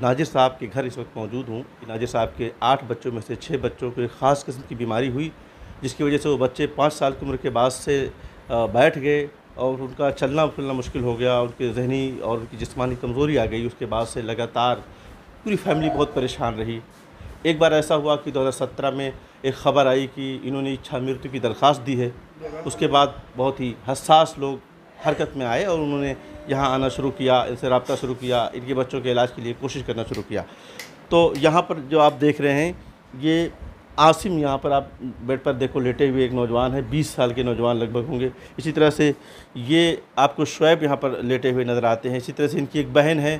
नाजिर साहब के घर इस वक्त मौजूद हूँ कि नाजिर साहब के आठ बच्चों में से छः बच्चों को एक ख़ास किस्म की बीमारी हुई जिसकी वजह से वो बच्चे पाँच साल की उम्र के बाद से बैठ गए और उनका चलना फिरना मुश्किल हो गया उनके जहनी और उनकी जिसमानी कमज़ोरी आ गई उसके बाद से लगातार पूरी फैमिली बहुत परेशान रही एक बार ऐसा हुआ कि 2017 में एक ख़बर आई कि इन्होंने इच्छा मृत्यु की दरख्वास्त दी है उसके बाद बहुत ही हसास लोग हरकत में आए और उन्होंने यहाँ आना शुरू किया इनसे रबता शुरू किया इनके बच्चों के इलाज के लिए कोशिश करना शुरू किया तो यहाँ पर जो आप देख रहे हैं ये आसिम यहाँ पर आप बेड पर देखो लेटे हुए एक नौजवान है 20 साल के नौजवान लगभग होंगे इसी तरह से ये आपको शुएब यहाँ पर लेटे हुए नज़र आते हैं इसी तरह से इनकी एक बहन है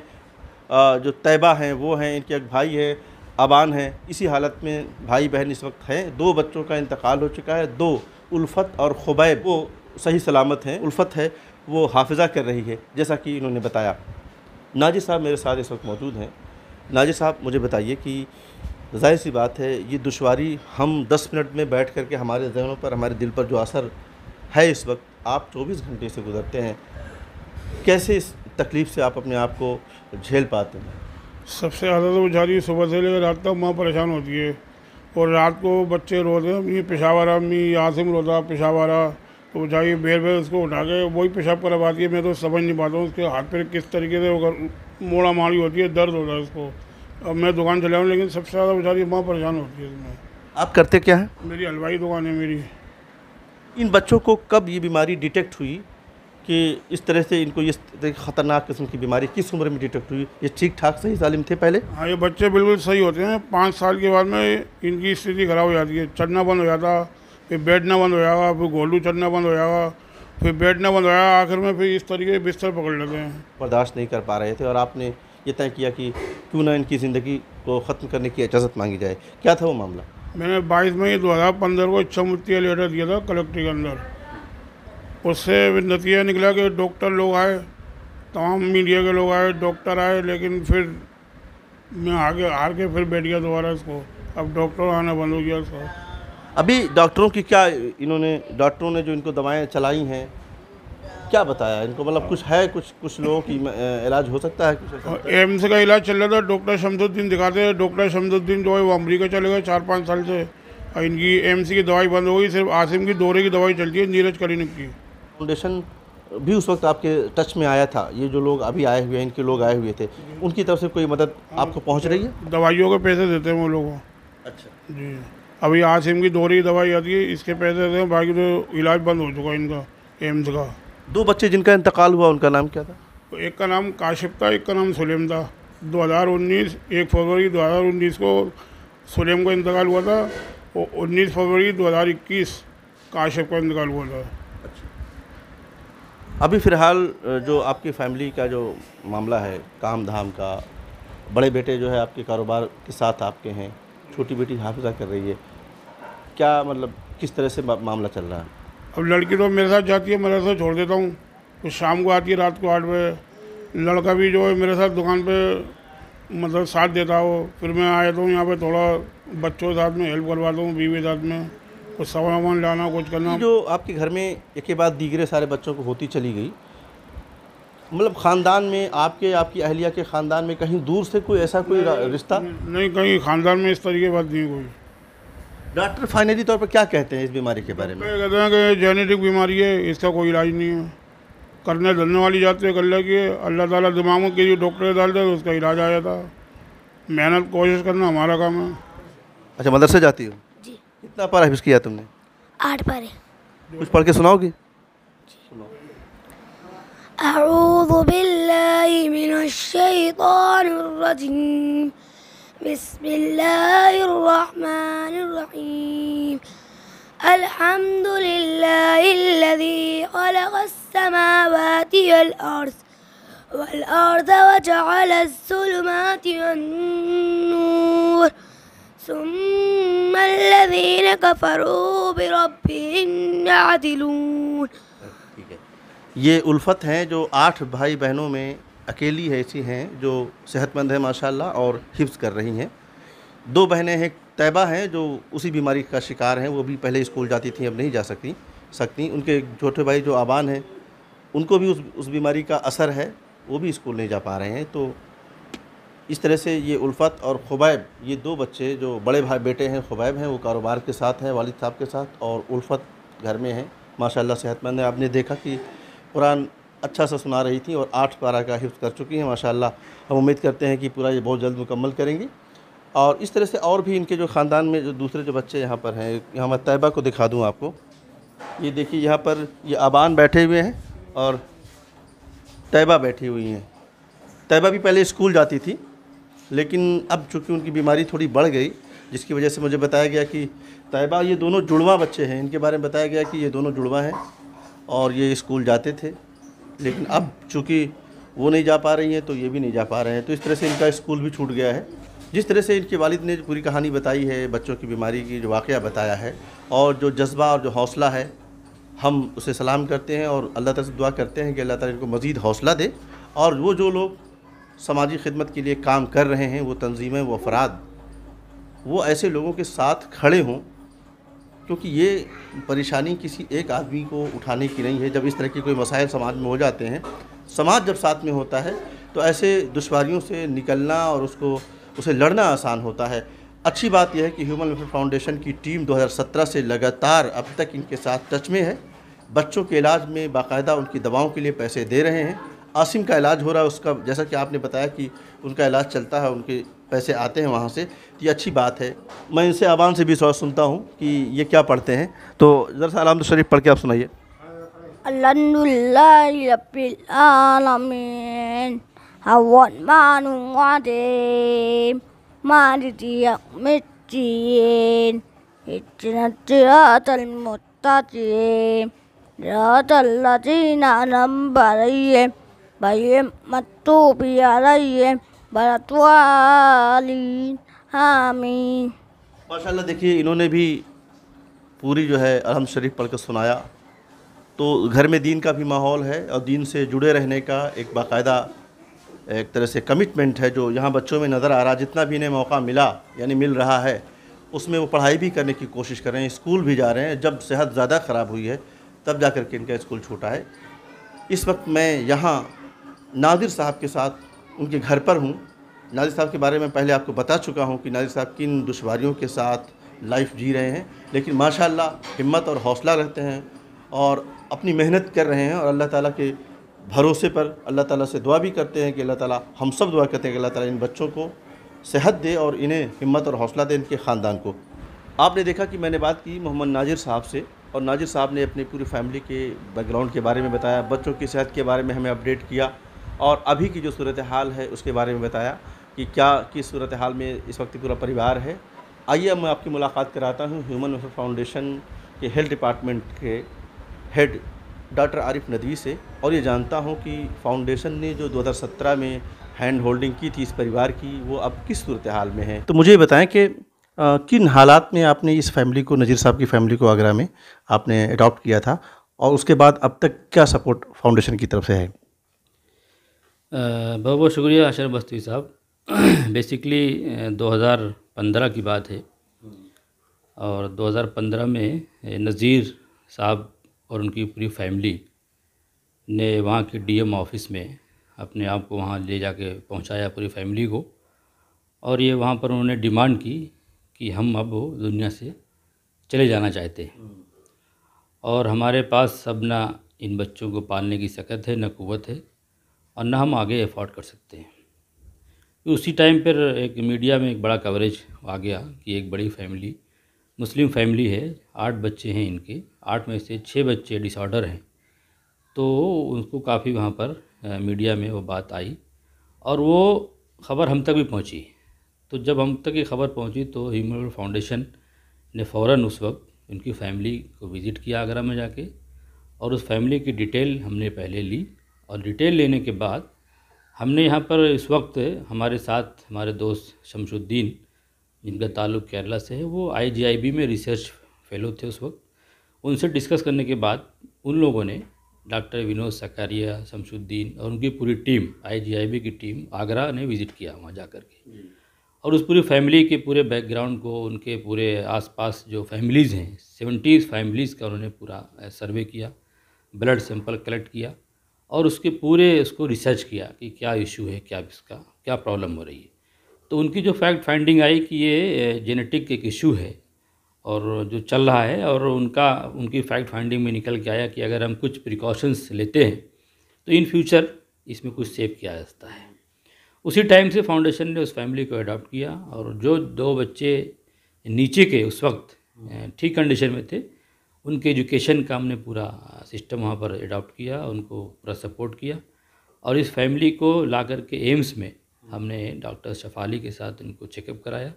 जो तैबा हैं वो हैं इनके एक भाई है अबान है इसी हालत में भाई बहन इस वक्त हैं दो बच्चों का इंतकाल हो चुका है दो उल्फ़त और खुबैब वो सही सलामत हैं उल्फ़त है वो हाफिज़ा कर रही है जैसा कि इन्होंने बताया नाजी साहब मेरे साथ इस वक्त मौजूद हैं नाजी साहब मुझे बताइए कि जाहिर सी बात है ये दुशारी हम 10 मिनट में बैठ कर के हमारे जहनों पर हमारे दिल पर जो असर है इस वक्त आप 24 घंटे से गुजरते हैं कैसे इस तकलीफ़ से आप अपने आप को झेल पाते हैं सबसे ज्यादा तो जा सुबह से लेकर रात तक माँ परेशान होती है और रात को बच्चे रोते हैं अम्मी पेशावरा अम्मी यासिम रोता पेशावरा तो जाइए के बेर बेर उसको उठा के वही पेशाब करवाती है मैं तो समझ नहीं पाता हूँ उसके हाथ पैर किस तरीके से अगर मोड़ा मारी होती है दर्द होता है उसको अब मैं दुकान चला हूँ लेकिन सबसे ज़्यादा बेचारी माँ परेशान होती है उसमें आप करते क्या है मेरी हलवाई दुकान है मेरी इन बच्चों को कब ये बीमारी डिटेक्ट हुई कि इस तरह से इनको ये ख़तरनाक किस्म की बीमारी किस उम्र में डिटेक्ट हुई ये ठीक ठाक सही सालिम थे पहले हाँ ये बच्चे बिल्कुल सही होते हैं पाँच साल के बाद में इनकी स्थिति खराब हो जाती है चढ़ना बंद हो जाता फिर बैठना बंद हो जाएगा फिर गोलू चढ़ना बंद हो जाएगा फिर बैठना बंद हो जाएगा आखिर में फिर इस तरीके बिस्तर पकड़ लेते हैं बर्दाश्त नहीं कर पा रहे थे और आपने ये तय किया कि क्यों ना इनकी ज़िंदगी को ख़त्म करने की इजाज़त मांगी जाए क्या था वो मामला मैंने बाईस मई दो हज़ार पंद्रह को इच्छा मूर्ति का लेटर दिया था कलेक्ट्री के अंदर उससे नतीजा निकला कि डॉक्टर लोग आए तमाम मीडिया के लोग आए डॉक्टर आए लेकिन फिर मैं आगे हार के फिर बैठ गया दोबारा इसको अब डॉक्टर आना बंद हो गया सर अभी डॉक्टरों की क्या इन्होंने डॉक्टरों ने जो इनको दवाएं चलाई हैं क्या बताया इनको मतलब कुछ है कुछ कुछ लोगों की इलाज हो सकता है कुछ एम्स का इलाज चल रहा था डॉक्टर शमसुद्दीन दिखाते हैं डॉक्टर शमसुद्दीन जो है वो अमरीका चले गए चार पाँच साल से और इनकी एम्स की दवाई बंद हो गई सिर्फ आसिम की दौरे की दवाई चलती है नीरज क्लिनिक की फाउंडेशन भी उस वक्त आपके टच में आया था ये जो लोग अभी आए हुए हैं इनके लोग आए हुए थे उनकी तरफ से कोई मदद आपको पहुँच रही है दवाइयों के पैसे देते हैं वो लोगों अच्छा जी अभी आसिम की दोहरी दवाई आती है इसके पैसे से बाकी तो इलाज बंद हो चुका है इनका एम्स का दो बच्चे जिनका इंतकाल हुआ उनका नाम क्या था एक का नाम काशिप था एक का नाम सलेम था 2019 एक फरवरी 2019 को सलेम का इंतकाल हुआ था और उन्नीस फरवरी 2021 काशिप का इंतकाल हुआ था अच्छा। अभी फ़िलहाल जो आपकी फैमिली का जो मामला है काम धाम का बड़े बेटे जो है आपके कारोबार के साथ आपके हैं छोटी बेटी हाफिजा कर रही है क्या मतलब किस तरह से मामला चल रहा है अब लड़की तो मेरे साथ जाती है मेरे साथ छोड़ देता हूँ तो शाम को आती है रात को आठ बजे लड़का भी जो है मेरे साथ दुकान पे मतलब साथ देता हो फिर मैं आ जाता हूँ यहाँ पे थोड़ा बच्चों के साथ में हेल्प करवाता हूँ बीवी के साथ में कुछ सामान वामान लाना कुछ करना जो आपके घर में एक बाद दीगरे सारे बच्चों को होती चली गई मतलब ख़ानदान में आपके आपकी अहलिया के ख़ानदान में कहीं दूर से कोई ऐसा कोई रिश्ता नहीं कहीं ख़ानदान में इस तरीके बात नहीं कोई डॉक्टर फाइनली तौर पर क्या कहते हैं इस बीमारी के बारे में कहते हैं कि जेनेटिक बीमारी है इसका कोई इलाज नहीं है करने धरने वाली जाते अल्लाह की अल्लाह ताला दिमागों के लिए डॉक्टर डालते तो उसका इलाज आ जाता मेहनत कोशिश करना हमारा काम है अच्छा मदरसे जाती हो कितना पारा हिफ्स किया तुमने आठ पारे कुछ पढ़ के सुनाओगी सुनाओ أعوذ بالله من الشيطان الرجيم بسم الله الرحمن الرحيم الحمد لله الذي خلق السماوات والأرض والأرض وجعل الظلمات والنور ثم الذين كفروا بربهم يعدلون ये उल्फ़त हैं जो आठ भाई बहनों में अकेली ऐसी हैं जो सेहतमंद हैं माशाल्लाह और हिफ्स कर रही हैं दो बहनें हैं तैबा हैं जो उसी बीमारी का शिकार हैं वो भी पहले स्कूल जाती थी अब नहीं जा सकती सकती उनके छोटे भाई जो आबान हैं उनको भी उस उस बीमारी का असर है वो भी स्कूल नहीं जा पा रहे हैं तो इस तरह से ये उल्फ़त और खुबैब ये दो बच्चे जो बड़े भाई बेटे हैं खुबैब हैं वो कारोबार के साथ हैं वालिद साहब के साथ और उल्फ़त घर में हैं माशाल्लाह सेहतमंद है आपने देखा कि कुरान अच्छा सा सुना रही थी और आठ पारा का हिफ्स कर चुकी हैं माशाल्लाह हम उम्मीद करते हैं कि पूरा ये बहुत जल्द मुकम्मल करेंगी और इस तरह से और भी इनके जो ख़ानदान में जो दूसरे जो बच्चे यहाँ पर हैं यहाँ मैं तैयबा को दिखा दूँ आपको ये देखिए यहाँ पर ये आबान बैठे हुए हैं और तैयबा बैठी हुई हैं तैयबा भी पहले स्कूल जाती थी लेकिन अब चूँकि उनकी बीमारी थोड़ी बढ़ गई जिसकी वजह से मुझे बताया गया कि तैयबा ये दोनों जुड़वा बच्चे हैं इनके बारे में बताया गया कि ये दोनों जुड़वा हैं और ये स्कूल जाते थे लेकिन अब चूँकि वो नहीं जा पा रही हैं तो ये भी नहीं जा पा रहे हैं तो इस तरह से इनका स्कूल भी छूट गया है जिस तरह से इनके वालिद ने पूरी कहानी बताई है बच्चों की बीमारी की जो वाक़ बताया है और जो जज्बा और जो हौसला है हम उसे सलाम करते हैं और अल्लाह तला से दुआ करते हैं कि अल्लाह ताला इनको मज़ीद हौसला दे और वो जो लोग समाजी खिदमत के लिए काम कर रहे हैं वो तंजीमें वो अफराद वो ऐसे लोगों के साथ खड़े हों क्योंकि ये परेशानी किसी एक आदमी को उठाने की नहीं है जब इस तरह के कोई मसाइल समाज में हो जाते हैं समाज जब साथ में होता है तो ऐसे दुशारियों से निकलना और उसको उसे लड़ना आसान होता है अच्छी बात यह है कि ह्यूमन वेलफेयर फाउंडेशन की टीम 2017 से लगातार अब तक इनके साथ टच में है बच्चों के इलाज में बाकायदा उनकी दवाओं के लिए पैसे दे रहे हैं आसिम का इलाज हो रहा है उसका जैसा कि आपने बताया कि उनका इलाज चलता है उनके पैसे आते हैं वहाँ से तो ये अच्छी बात है मैं इनसे आवाम से भी सवाल सुनता हूँ कि ये क्या पढ़ते हैं तो ज़रा सा आलम शरीफ पढ़ के आप सुनाइए अलहमदिल्लामीन हवन मारिदियमीन इतनतियातलमुत्तातियीन रातल्लतीना नंबरये भये मत्तूबी अलये हामी माशाल्लाह देखिए इन्होंने भी पूरी जो है अलहम शरीफ पढ़ कर सुनाया तो घर में दीन का भी माहौल है और दीन से जुड़े रहने का एक बाकायदा एक तरह से कमिटमेंट है जो यहाँ बच्चों में नज़र आ रहा जितना भी इन्हें मौका मिला यानी मिल रहा है उसमें वो पढ़ाई भी करने की कोशिश कर रहे हैं स्कूल भी जा रहे हैं जब सेहत ज़्यादा ख़राब हुई है तब जा कर के इनका स्कूल छूटा है इस वक्त मैं यहाँ नादिर साहब के साथ उनके घर पर हूँ नाजिर साहब के बारे में पहले आपको बता चुका हूँ कि नाजिर साहब किन दुशारियों के साथ लाइफ जी रहे हैं लेकिन माशाल्लाह हिम्मत और हौसला रहते हैं और अपनी मेहनत कर रहे हैं और अल्लाह ताला के भरोसे पर अल्लाह ताला से दुआ भी करते हैं कि अल्लाह ताला हम सब दुआ करते हैं कि अल्लाह ताला इन बच्चों को सेहत दे और इन्हें हिम्मत और हौसला दे इनके ख़ानदान को आपने देखा कि मैंने बात की मोहम्मद नाजिर साहब से और नाजिर साहब ने अपनी पूरी फैमिली के बैकग्राउंड के बारे में बताया बच्चों की सेहत के बारे में हमें अपडेट किया और अभी की जो सूरत हाल है उसके बारे में बताया कि क्या किस सूरत हाल में इस वक्त पूरा परिवार है आइए मैं आपकी मुलाकात कराता हूँ ह्यूमन वेलफेयर फाउंडेशन के हेल्थ डिपार्टमेंट के हेड डॉक्टर आरिफ नदवी से और ये जानता हूँ कि फाउंडेशन ने जो 2017 में हैंड होल्डिंग की थी इस परिवार की वो अब किस सूरत हाल में है तो मुझे बताएं कि किन हालात में आपने इस फैमिली को नज़ीर साहब की फैमिली को आगरा में आपने अडॉप्ट किया था और उसके बाद अब तक क्या सपोर्ट फाउंडेशन की तरफ से है बहुत बहुत शुक्रिया अशर बस्ती साहब बेसिकली 2015 की बात है और 2015 में नज़ीर साहब और उनकी पूरी फैमिली ने वहाँ के डीएम ऑफिस में अपने आप को वहाँ ले जाके पहुँचाया पूरी फैमिली को और ये वहाँ पर उन्होंने डिमांड की कि हम अब दुनिया से चले जाना चाहते हैं और हमारे पास अब ना इन बच्चों को पालने की सकत है न कुत है और ना हम आगे एफोर्ड कर सकते हैं उसी टाइम पर एक मीडिया में एक बड़ा कवरेज आ गया कि एक बड़ी फैमिली मुस्लिम फैमिली है आठ बच्चे हैं इनके आठ में से छः बच्चे डिसऑर्डर हैं तो उनको काफ़ी वहाँ पर मीडिया में वो बात आई और वो ख़बर हम तक भी पहुँची तो जब हम तक ये खबर पहुँची तो ह्यूमन फाउंडेशन ने फ़ौर उस वक्त उनकी फैमिली को विज़िट किया आगरा में जाके और उस फैमिली की डिटेल हमने पहले ली और डिटेल लेने के बाद हमने यहाँ पर इस वक्त हमारे साथ हमारे दोस्त शमशुद्दीन जिनका ताल्लुक केरला से है वो आईजीआईबी में रिसर्च फेलो थे उस वक्त उनसे डिस्कस करने के बाद उन लोगों ने डॉक्टर विनोद सकारिया शमशुद्दीन और उनकी पूरी टीम आईजीआईबी की टीम आगरा ने विज़िट किया वहाँ जा कर के और उस पूरी फैमिली के पूरे बैकग्राउंड को उनके पूरे आस जो फैमिलीज़ हैं सेवेंटीज़ फैमिलीज़ का उन्होंने पूरा सर्वे किया ब्लड सैंपल कलेक्ट किया और उसके पूरे उसको रिसर्च किया कि क्या इशू है क्या इसका क्या प्रॉब्लम हो रही है तो उनकी जो फैक्ट फाइंडिंग आई कि ये जेनेटिक एक इशू है और जो चल रहा है और उनका उनकी फैक्ट फाइंडिंग में निकल के आया कि अगर हम कुछ प्रिकॉशंस लेते हैं तो इन फ्यूचर इसमें कुछ सेव किया जा सकता है उसी टाइम से फाउंडेशन ने उस फैमिली को अडॉप्ट किया और जो दो बच्चे नीचे के उस वक्त ठीक कंडीशन में थे उनके एजुकेशन का हमने पूरा सिस्टम वहाँ पर अडॉप्ट किया उनको पूरा सपोर्ट किया और इस फैमिली को ला के एम्स में हमने डॉक्टर शफाली के साथ उनको चेकअप कराया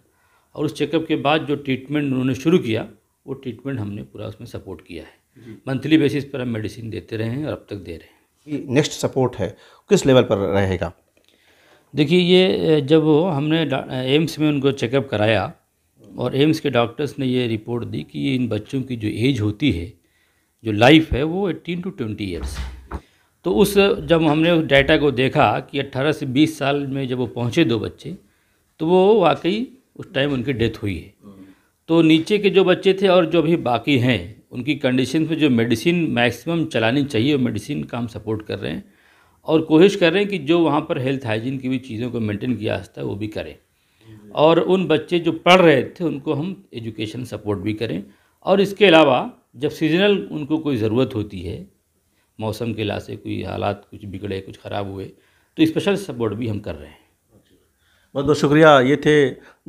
और उस चेकअप के बाद जो ट्रीटमेंट उन्होंने शुरू किया वो ट्रीटमेंट हमने पूरा उसमें सपोर्ट किया है मंथली बेसिस पर हम मेडिसिन देते रहे हैं और अब तक दे रहे हैं नेक्स्ट सपोर्ट है किस लेवल पर रहेगा देखिए ये जब हमने एम्स में उनको चेकअप कराया और एम्स के डॉक्टर्स ने ये रिपोर्ट दी कि इन बच्चों की जो एज होती है जो लाइफ है वो एट्टीन टू ट्वेंटी ईयर्स है तो उस जब हमने उस डाटा को देखा कि अट्ठारह से बीस साल में जब वो पहुँचे दो बच्चे तो वो वाकई उस टाइम उनकी डेथ हुई है तो नीचे के जो बच्चे थे और जो अभी बाकी हैं उनकी कंडीशन में जो मेडिसिन मैक्सिमम चलानी चाहिए वो मेडिसिन का हम सपोर्ट कर रहे हैं और कोशिश कर रहे हैं कि जो वहाँ पर हेल्थ हाइजीन की भी चीज़ों को मेंटेन किया जाता है वो भी करें और उन बच्चे जो पढ़ रहे थे उनको हम एजुकेशन सपोर्ट भी करें और इसके अलावा जब सीजनल उनको कोई ज़रूरत होती है मौसम के से कोई हालात कुछ बिगड़े कुछ ख़राब हुए तो स्पेशल सपोर्ट भी हम कर रहे हैं बहुत बहुत शुक्रिया ये थे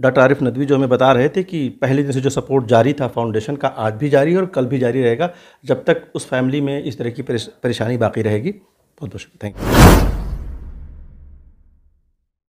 डॉक्टर आरिफ नदवी जो हमें बता रहे थे कि पहले दिन से जो सपोर्ट जारी था फाउंडेशन का आज भी जारी है और कल भी जारी रहेगा जब तक उस फैमिली में इस तरह की परेशानी बाकी रहेगी बहुत बहुत शुक्रिया थैंक यू